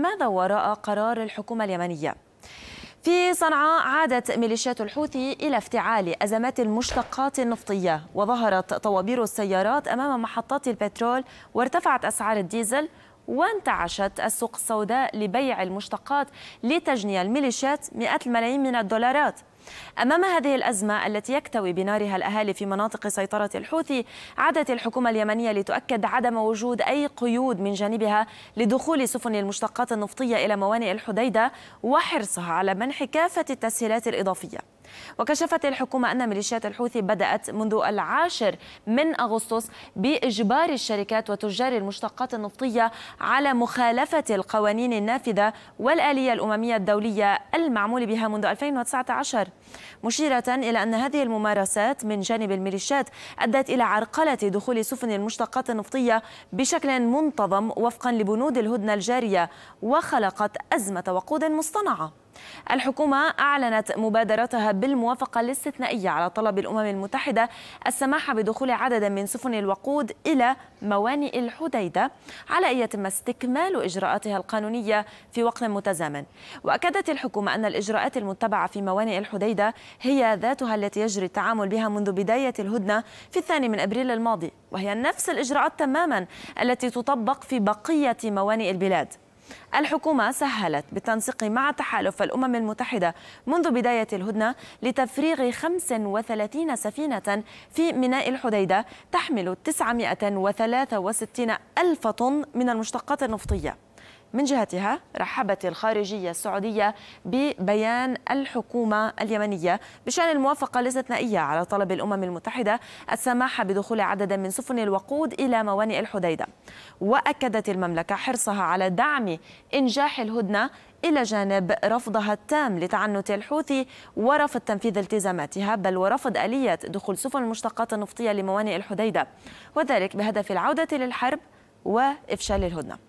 ماذا وراء قرار الحكومة اليمنية؟ في صنعاء عادت ميليشيات الحوثي إلى افتعال أزمات المشتقات النفطية وظهرت طوابير السيارات أمام محطات البترول وارتفعت أسعار الديزل وانتعشت السوق السوداء لبيع المشتقات لتجني الميليشيات مئات الملايين من الدولارات أمام هذه الأزمة التي يكتوي بنارها الأهالي في مناطق سيطرة الحوثي عادت الحكومة اليمنية لتؤكد عدم وجود أي قيود من جانبها لدخول سفن المشتقات النفطية إلى موانئ الحديدة وحرصها على منح كافة التسهيلات الإضافية وكشفت الحكومة أن ميليشيات الحوثي بدأت منذ العاشر من أغسطس بإجبار الشركات وتجار المشتقات النفطية على مخالفة القوانين النافذة والآلية الأممية الدولية المعمول بها منذ 2019 مشيرة إلى أن هذه الممارسات من جانب الميليشيات أدت إلى عرقلة دخول سفن المشتقات النفطية بشكل منتظم وفقا لبنود الهدنة الجارية وخلقت أزمة وقود مصطنعة الحكومة أعلنت مبادرتها بالموافقة الاستثنائية على طلب الأمم المتحدة السماح بدخول عدد من سفن الوقود إلى موانئ الحديدة على أن يتم استكمال إجراءاتها القانونية في وقت متزامن وأكدت الحكومة أن الإجراءات المتبعة في موانئ الحديدة هي ذاتها التي يجري التعامل بها منذ بداية الهدنة في الثاني من أبريل الماضي وهي نفس الإجراءات تماما التي تطبق في بقية موانئ البلاد الحكومة سهلت بالتنسيق مع تحالف الأمم المتحدة منذ بداية الهدنة لتفريغ 35 سفينة في ميناء الحديدة تحمل 963 ألف طن من المشتقات النفطية من جهتها رحبت الخارجية السعودية ببيان الحكومة اليمنية بشأن الموافقة الاستثنائية على طلب الأمم المتحدة السماح بدخول عدد من سفن الوقود إلى موانئ الحديدة وأكدت المملكة حرصها على دعم إنجاح الهدنة إلى جانب رفضها التام لتعنت الحوثي ورفض تنفيذ التزاماتها بل ورفض آلية دخول سفن المشتقات النفطية لموانئ الحديدة وذلك بهدف العودة للحرب وإفشال الهدنة